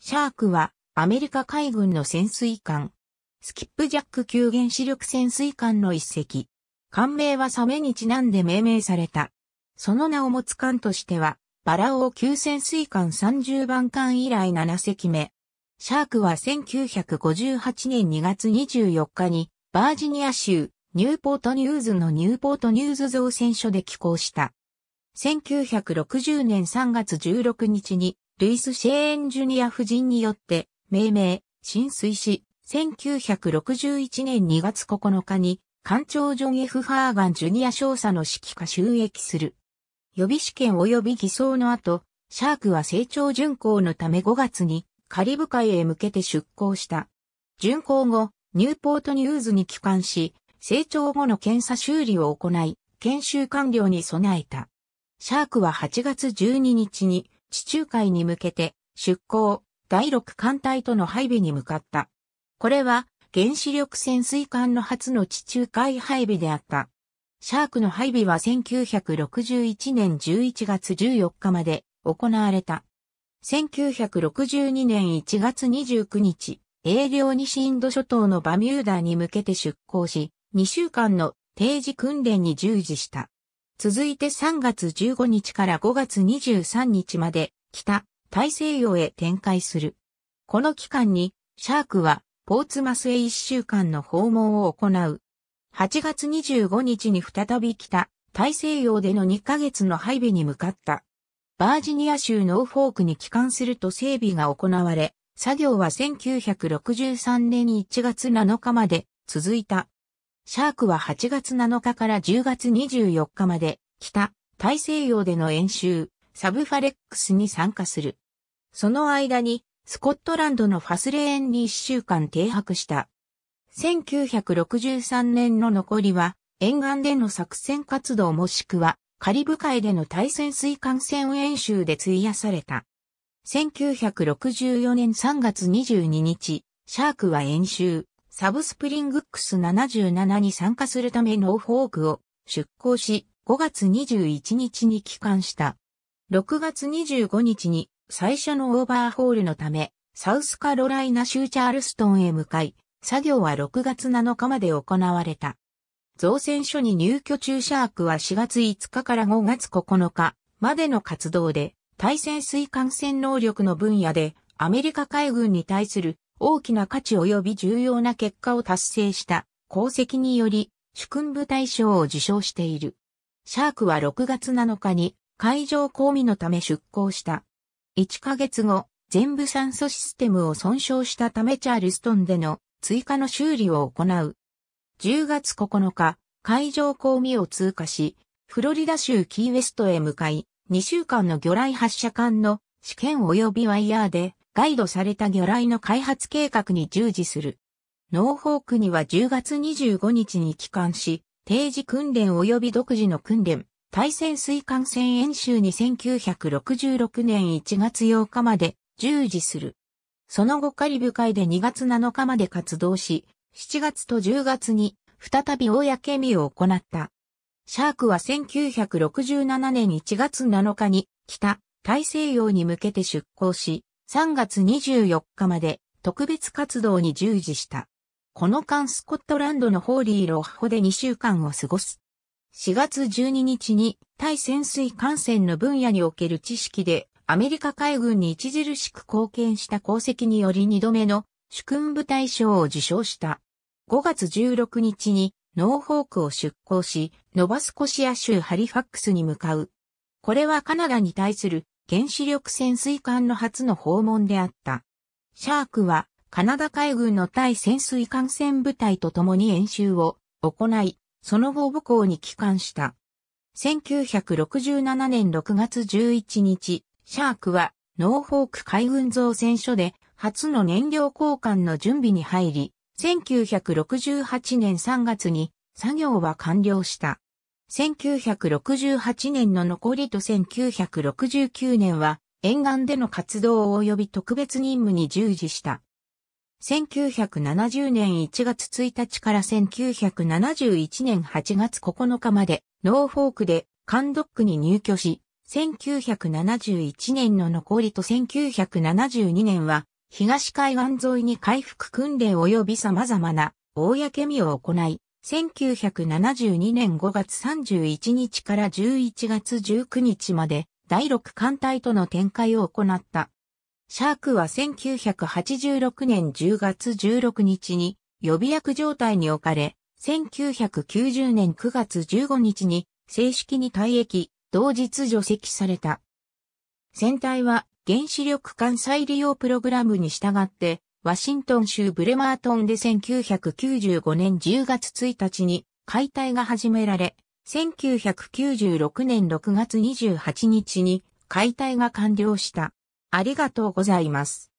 シャークはアメリカ海軍の潜水艦。スキップジャック級原子力潜水艦の一隻。艦名はサメにちなんで命名された。その名を持つ艦としては、バラオー級潜水艦30番艦以来7隻目。シャークは1958年2月24日に、バージニア州、ニューポートニューズのニューポートニューズ造船所で寄港した。1960年3月16日にルイス・シェーン・ジュニア夫人によって、命名、浸水し、1961年2月9日に、艦長ジョン・ F・ ハーガン・ジュニア少佐の指揮下収益する。予備試験及び偽装の後、シャークは成長巡航のため5月にカリブ海へ向けて出航した。巡航後、ニューポートニューズに帰還し、成長後の検査修理を行い、研修完了に備えた。シャークは8月12日に地中海に向けて出港、第6艦隊との配備に向かった。これは原子力潜水艦の初の地中海配備であった。シャークの配備は1961年11月14日まで行われた。1962年1月29日、営領西インド諸島のバミューダに向けて出港し、2週間の定時訓練に従事した。続いて3月15日から5月23日まで北大西洋へ展開する。この期間にシャークはポーツマスへ1週間の訪問を行う。8月25日に再び北大西洋での2ヶ月の配備に向かった。バージニア州ノーフォークに帰還すると整備が行われ、作業は1963年1月7日まで続いた。シャークは8月7日から10月24日まで、北、大西洋での演習、サブファレックスに参加する。その間に、スコットランドのファスレーンに1週間停泊した。1963年の残りは、沿岸での作戦活動もしくは、カリブ海での対潜水艦戦演習で費やされた。1964年3月22日、シャークは演習、サブスプリングックス77に参加するためノーフォークを出港し、5月21日に帰還した。6月25日に最初のオーバーホールのため、サウスカロライナ州チャールストンへ向かい、作業は6月7日まで行われた。造船所に入居中シャークは4月5日から5月9日までの活動で、対潜水艦船能力の分野でアメリカ海軍に対する大きな価値及び重要な結果を達成した功績により主君部大賞を受賞している。シャークは6月7日に海上公務のため出港した。1ヶ月後、全部酸素システムを損傷したためチャールストンでの追加の修理を行う。10月9日、海上公務を通過し、フロリダ州キーウェストへ向かい、2週間の魚雷発射管の試験及びワイヤーでガイドされた魚雷の開発計画に従事する。ノーホークには10月25日に帰還し、定時訓練及び独自の訓練、対潜水艦戦演習に1966年1月8日まで従事する。その後カリブ海で2月7日まで活動し、7月と10月に再び公見を行った。シャークは1967年1月7日に北大西洋に向けて出港し、3月24日まで特別活動に従事した。この間スコットランドのホーリーロッホで2週間を過ごす。4月12日に対潜水艦船の分野における知識でアメリカ海軍に著しく貢献した功績により2度目の主君部大賞を受賞した。5月16日にノーホークを出港し、ノバスコシア州ハリファックスに向かう。これはカナダに対する原子力潜水艦の初の訪問であった。シャークは、カナダ海軍の対潜水艦船部隊と共に演習を行い、その後母校に帰還した。1967年6月11日、シャークはノーフォーク海軍造船所で初の燃料交換の準備に入り、1968年3月に作業は完了した。1968年の残りと1969年は沿岸での活動及び特別任務に従事した。1970年1月1日から1971年8月9日までノーフォークでカンドックに入居し、1971年の残りと1972年は東海岸沿いに回復訓練及び様々な公見を行い、1972年5月31日から11月19日まで第6艦隊との展開を行った。シャークは1986年10月16日に予備役状態に置かれ、1990年9月15日に正式に退役、同日除籍された。船体は原子力艦再利用プログラムに従ってワシントン州ブレマートンで1995年10月1日に解体が始められ、1996年6月28日に解体が完了した。ありがとうございます。